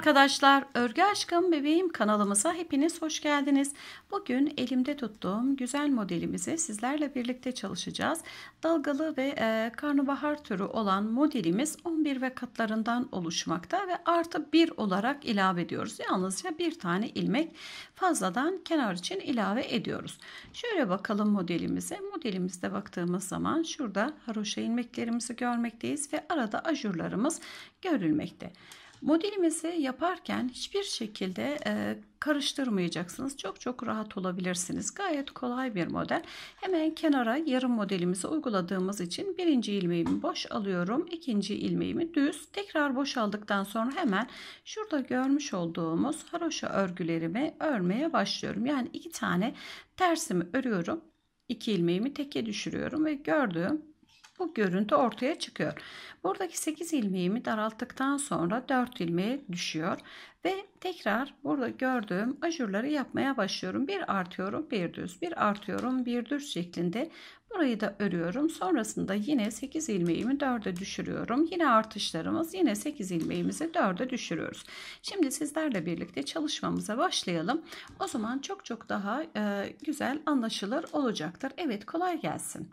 arkadaşlar, Örgü Aşkım Bebeğim kanalımıza hepiniz hoş geldiniz. Bugün elimde tuttuğum güzel modelimizi sizlerle birlikte çalışacağız. Dalgalı ve e, karnabahar türü olan modelimiz 11 ve katlarından oluşmakta ve artı 1 olarak ilave ediyoruz. Yalnızca bir tane ilmek fazladan kenar için ilave ediyoruz. Şöyle bakalım modelimize. Modelimizde baktığımız zaman şurada haroşa ilmeklerimizi görmekteyiz ve arada ajurlarımız görülmekte. Modelimizi yaparken hiçbir şekilde e, karıştırmayacaksınız. Çok çok rahat olabilirsiniz. Gayet kolay bir model. Hemen kenara yarım modelimizi uyguladığımız için birinci ilmeğimi boş alıyorum. ikinci ilmeğimi düz. Tekrar boş aldıktan sonra hemen şurada görmüş olduğumuz haroşa örgülerimi örmeye başlıyorum. Yani iki tane tersimi örüyorum. iki ilmeğimi teke düşürüyorum ve gördüğüm bu görüntü ortaya çıkıyor. Buradaki 8 ilmeğimi daralttıktan sonra 4 ilmeğe düşüyor ve tekrar burada gördüğüm ajurları yapmaya başlıyorum. Bir artıyorum, bir düz, bir artıyorum, bir düz şeklinde burayı da örüyorum. Sonrasında yine 8 ilmeğimi 4'e düşürüyorum. Yine artışlarımız yine 8 ilmeğimizi 4'e düşürüyoruz. Şimdi sizlerle birlikte çalışmamıza başlayalım. O zaman çok çok daha e, güzel anlaşılır olacaktır. Evet kolay gelsin.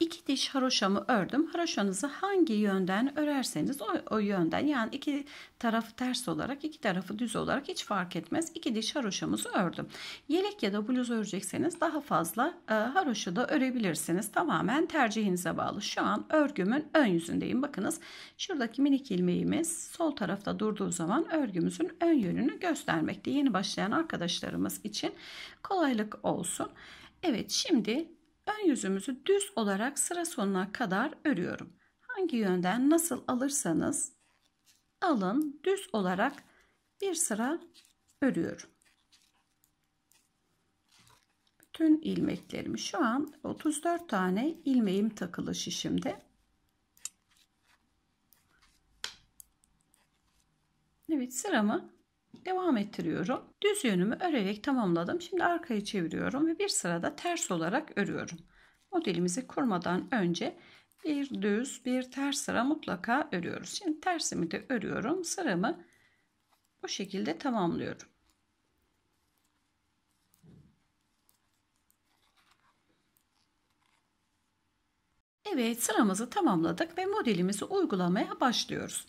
İki diş haroşamı ördüm. Haroşanızı hangi yönden örerseniz o, o yönden yani iki tarafı ters olarak iki tarafı düz olarak hiç fark etmez. İki diş haroşamızı ördüm. Yelek ya da bluz örecekseniz daha fazla e, haroşa da örebilirsiniz. Tamamen tercihinize bağlı. Şu an örgümün ön yüzündeyim. Bakınız şuradaki minik ilmeğimiz sol tarafta durduğu zaman örgümüzün ön yönünü göstermekte. Yeni başlayan arkadaşlarımız için kolaylık olsun. Evet şimdi Ön yüzümüzü düz olarak sıra sonuna kadar örüyorum. Hangi yönden nasıl alırsanız alın düz olarak bir sıra örüyorum. Bütün ilmeklerimi şu an 34 tane ilmeğim takılı şişimde. Evet sıramı devam ettiriyorum. Düz yönümü örerek tamamladım. Şimdi arkayı çeviriyorum ve bir sırada ters olarak örüyorum. Modelimizi kurmadan önce bir düz bir ters sıra mutlaka örüyoruz. Şimdi tersimi de örüyorum. Sıramı bu şekilde tamamlıyorum. Evet sıramızı tamamladık ve modelimizi uygulamaya başlıyoruz.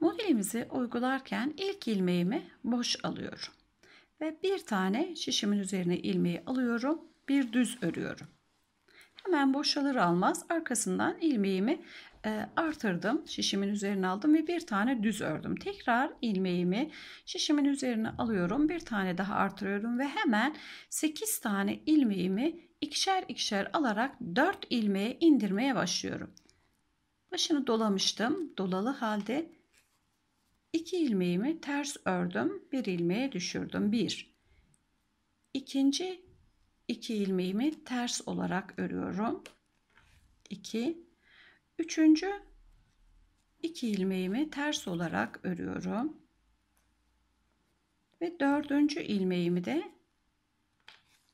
Modelimizi uygularken ilk ilmeğimi boş alıyorum. Ve bir tane şişimin üzerine ilmeği alıyorum. Bir düz örüyorum. Hemen boşalır almaz arkasından ilmeğimi e, artırdım. Şişimin üzerine aldım ve bir tane düz ördüm. Tekrar ilmeğimi şişimin üzerine alıyorum. Bir tane daha artırıyorum ve hemen 8 tane ilmeğimi ikişer ikişer alarak 4 ilmeğe indirmeye başlıyorum. Başını dolamıştım. Dolalı halde 2 ilmeğimi ters ördüm. bir ilmeğe düşürdüm. 1. İkinci 2 ilmeğimi ters olarak örüyorum. 2. Üçüncü 2 ilmeğimi ters olarak örüyorum. Ve dördüncü ilmeğimi de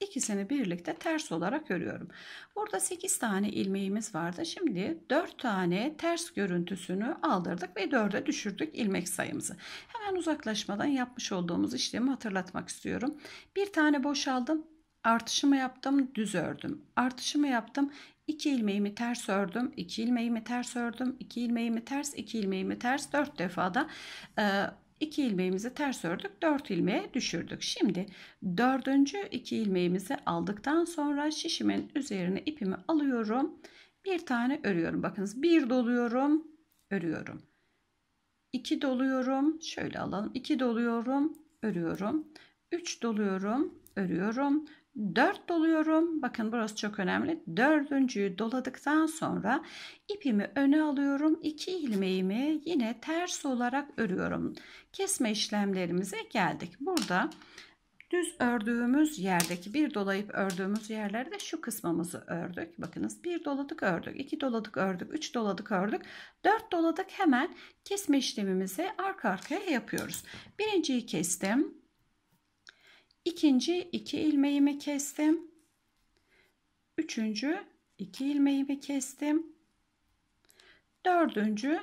ikisini birlikte ters olarak örüyorum. Burada 8 tane ilmeğimiz vardı. Şimdi 4 tane ters görüntüsünü aldırdık ve 4'e düşürdük ilmek sayımızı. Hemen uzaklaşmadan yapmış olduğumuz işlemi hatırlatmak istiyorum. Bir tane boşaldım. Artışımı yaptım, düz ördüm. Artışımı yaptım, 2 ilmeğimi ters ördüm, 2 ilmeğimi ters ördüm, 2 ilmeğimi ters, 2 ilmeğimi ters 4 defada e, 2 ilmeğimizi ters ördük 4 ilmeğe düşürdük. Şimdi dördüncü 2 ilmeğimizi aldıktan sonra şişimin üzerine ipimi alıyorum. Bir tane örüyorum. Bakınız bir doluyorum örüyorum. 2 doluyorum. Şöyle alalım. 2 doluyorum, örüyorum. 3 doluyorum, örüyorum. 4 doluyorum. Bakın burası çok önemli. Dördüncüyü doladıktan sonra ipimi öne alıyorum. 2 ilmeğimi yine ters olarak örüyorum. Kesme işlemlerimize geldik. Burada düz ördüğümüz yerdeki bir dolayıp ördüğümüz yerlerde şu kısmımızı ördük. Bakınız bir doladık ördük, iki doladık ördük, üç doladık ördük, dört doladık hemen kesme işlemimizi arka arkaya yapıyoruz. Birinciyi kestim. İkinci iki ilmeğimi kestim. Üçüncü iki ilmeğimi kestim. Dördüncü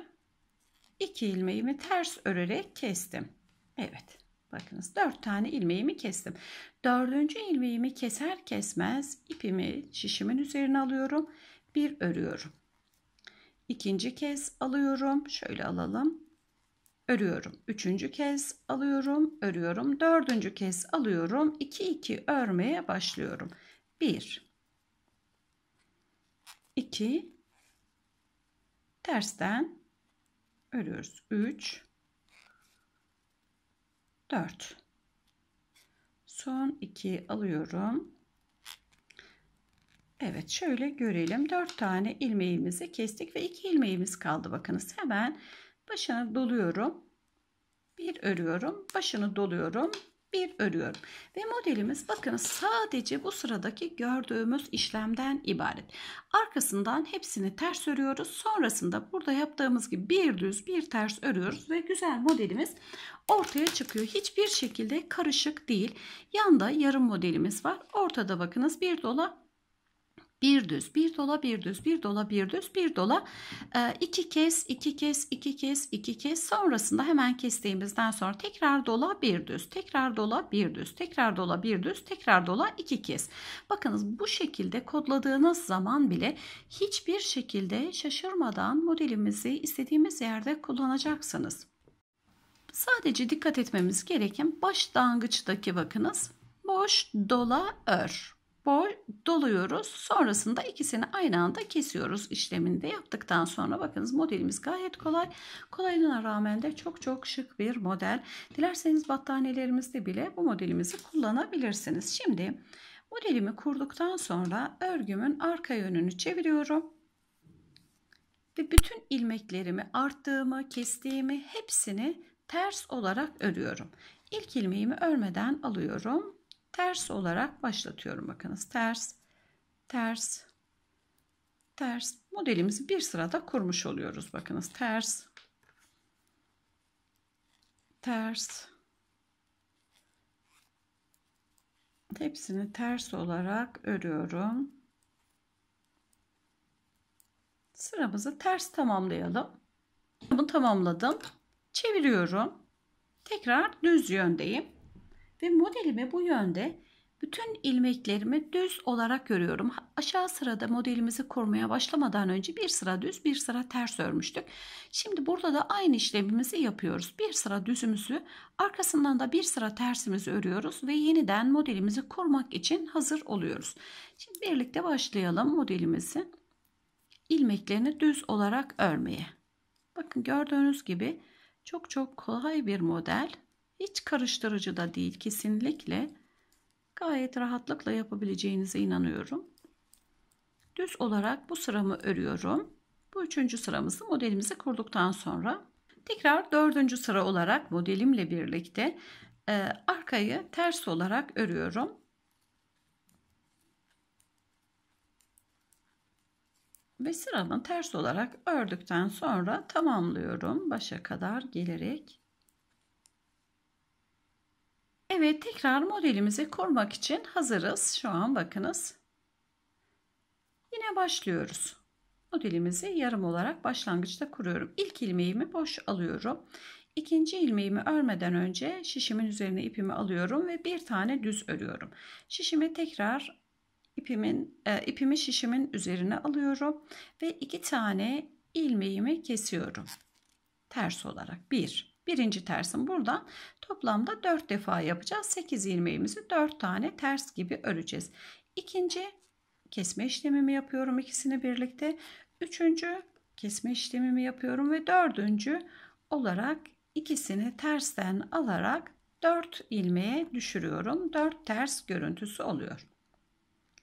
iki ilmeğimi ters örerek kestim. Evet. Bakınız dört tane ilmeğimi kestim. Dördüncü ilmeğimi keser kesmez ipimi şişimin üzerine alıyorum. Bir örüyorum. İkinci kez alıyorum. Şöyle alalım örüyorum. Üçüncü kez alıyorum, örüyorum. Dördüncü kez alıyorum. 2 2 örmeye başlıyorum. 1 2 tersten örüyoruz. 3 4 son 2 alıyorum. Evet şöyle görelim. 4 tane ilmeğimizi kestik ve 2 ilmeğimiz kaldı. Bakınız hemen başını doluyorum bir örüyorum başını doluyorum bir örüyorum ve modelimiz bakın sadece bu sıradaki gördüğümüz işlemden ibaret arkasından hepsini ters örüyoruz sonrasında burada yaptığımız gibi bir düz bir ters örüyoruz ve güzel modelimiz ortaya çıkıyor hiçbir şekilde karışık değil yanda yarım modelimiz var ortada bakınız bir dola bir düz, bir dola, bir düz, bir dola, bir düz, bir dola. E, iki kez, iki kez, iki kez, iki kez. Sonrasında hemen kestiğimizden sonra tekrar dola, bir düz, tekrar dola, bir düz, tekrar dola, bir düz, tekrar dola, iki kez. Bakınız bu şekilde kodladığınız zaman bile hiçbir şekilde şaşırmadan modelimizi istediğimiz yerde kullanacaksınız. Sadece dikkat etmemiz gereken başlangıçtaki bakınız boş dola ör boy doluyoruz. Sonrasında ikisini aynı anda kesiyoruz işleminde yaptıktan sonra. Bakınız modelimiz gayet kolay. Kolaylığına rağmen de çok çok şık bir model. Dilerseniz battaniyelerimizde bile bu modelimizi kullanabilirsiniz. Şimdi modelimi kurduktan sonra örgümün arka yönünü çeviriyorum ve bütün ilmeklerimi arttığımı, kestiğimi hepsini ters olarak örüyorum. İlk ilmeğimi örmeden alıyorum ters olarak başlatıyorum. Bakınız ters, ters, ters. Modelimizi bir sırada kurmuş oluyoruz. Bakınız ters, ters. Hepsini ters olarak örüyorum. Sıramızı ters tamamlayalım. Bunu tamamladım. Çeviriyorum. Tekrar düz yöndeyim ve modelimi bu yönde bütün ilmeklerimi düz olarak görüyorum. Aşağı sırada modelimizi kurmaya başlamadan önce bir sıra düz bir sıra ters örmüştük. Şimdi burada da aynı işlemimizi yapıyoruz. Bir sıra düzümüzü arkasından da bir sıra tersimizi örüyoruz ve yeniden modelimizi kurmak için hazır oluyoruz. Şimdi birlikte başlayalım modelimizi ilmeklerini düz olarak örmeye. Bakın gördüğünüz gibi çok çok kolay bir model. Hiç karıştırıcı da değil kesinlikle. Gayet rahatlıkla yapabileceğinize inanıyorum. Düz olarak bu sıramı örüyorum. Bu üçüncü sıramızı modelimizi kurduktan sonra tekrar dördüncü sıra olarak modelimle birlikte e, arkayı ters olarak örüyorum. Ve sıranın ters olarak ördükten sonra tamamlıyorum başa kadar gelerek. Evet tekrar modelimizi kurmak için hazırız. Şu an bakınız. Yine başlıyoruz. Modelimizi yarım olarak başlangıçta kuruyorum. İlk ilmeğimi boş alıyorum. İkinci ilmeğimi örmeden önce şişimin üzerine ipimi alıyorum ve bir tane düz örüyorum. Şişimi tekrar ipimin e, ipimi şişimin üzerine alıyorum ve iki tane ilmeğimi kesiyorum. Ters olarak bir birinci tersim buradan toplamda 4 defa yapacağız. 8 ilmeğimizi 4 tane ters gibi öreceğiz. İkinci kesme işlemimi yapıyorum ikisini birlikte. Üçüncü kesme işlemimi yapıyorum ve dördüncü olarak ikisini tersten alarak 4 ilmeğe düşürüyorum. 4 ters görüntüsü oluyor.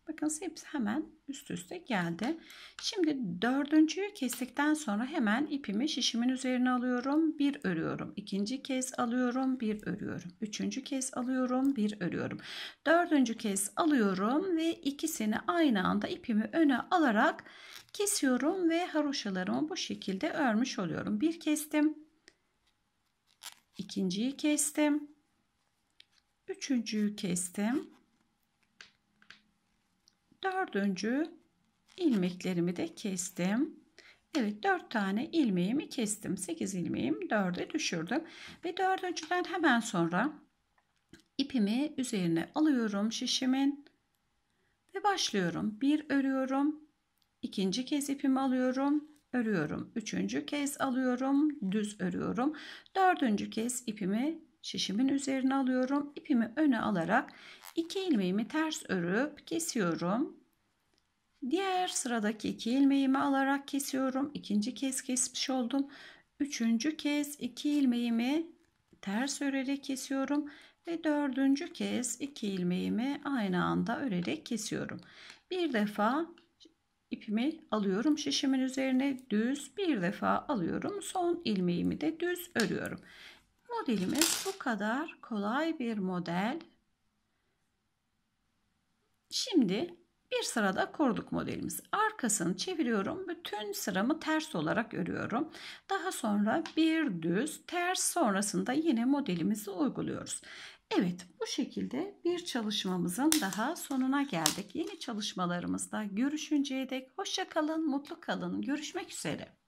Bakın hepsi hemen üst üste geldi. Şimdi dördüncüyü kestikten sonra hemen ipimi şişimin üzerine alıyorum. Bir örüyorum. ikinci kez alıyorum. Bir örüyorum. Üçüncü kez alıyorum. Bir örüyorum. Dördüncü kez alıyorum ve ikisini aynı anda ipimi öne alarak kesiyorum ve haroşalarımı bu şekilde örmüş oluyorum. Bir kestim. ikinciyi kestim. Üçüncüyü kestim dördüncü ilmeklerimi de kestim. Evet dört tane ilmeğimi kestim. Sekiz ilmeğim dörde düşürdüm. Ve dördüncüden hemen sonra ipimi üzerine alıyorum şişimin. Ve başlıyorum. Bir örüyorum. İkinci kez ipimi alıyorum. Örüyorum. Üçüncü kez alıyorum. Düz örüyorum. Dördüncü kez ipimi şişimin üzerine alıyorum. ipimi öne alarak İki ilmeğimi ters örüp kesiyorum. Diğer sıradaki iki ilmeğimi alarak kesiyorum. İkinci kez kesmiş oldum. Üçüncü kez iki ilmeğimi ters örerek kesiyorum ve dördüncü kez iki ilmeğimi aynı anda örerek kesiyorum. Bir defa ipimi alıyorum şişimin üzerine düz bir defa alıyorum. Son ilmeğimi de düz örüyorum. Modelimiz bu kadar kolay bir model Şimdi bir sırada kurduk modelimiz. Arkasını çeviriyorum. Bütün sıramı ters olarak örüyorum. Daha sonra bir düz ters sonrasında yine modelimizi uyguluyoruz. Evet bu şekilde bir çalışmamızın daha sonuna geldik. Yeni çalışmalarımızda görüşünceye dek hoşça kalın, mutlu kalın. Görüşmek üzere.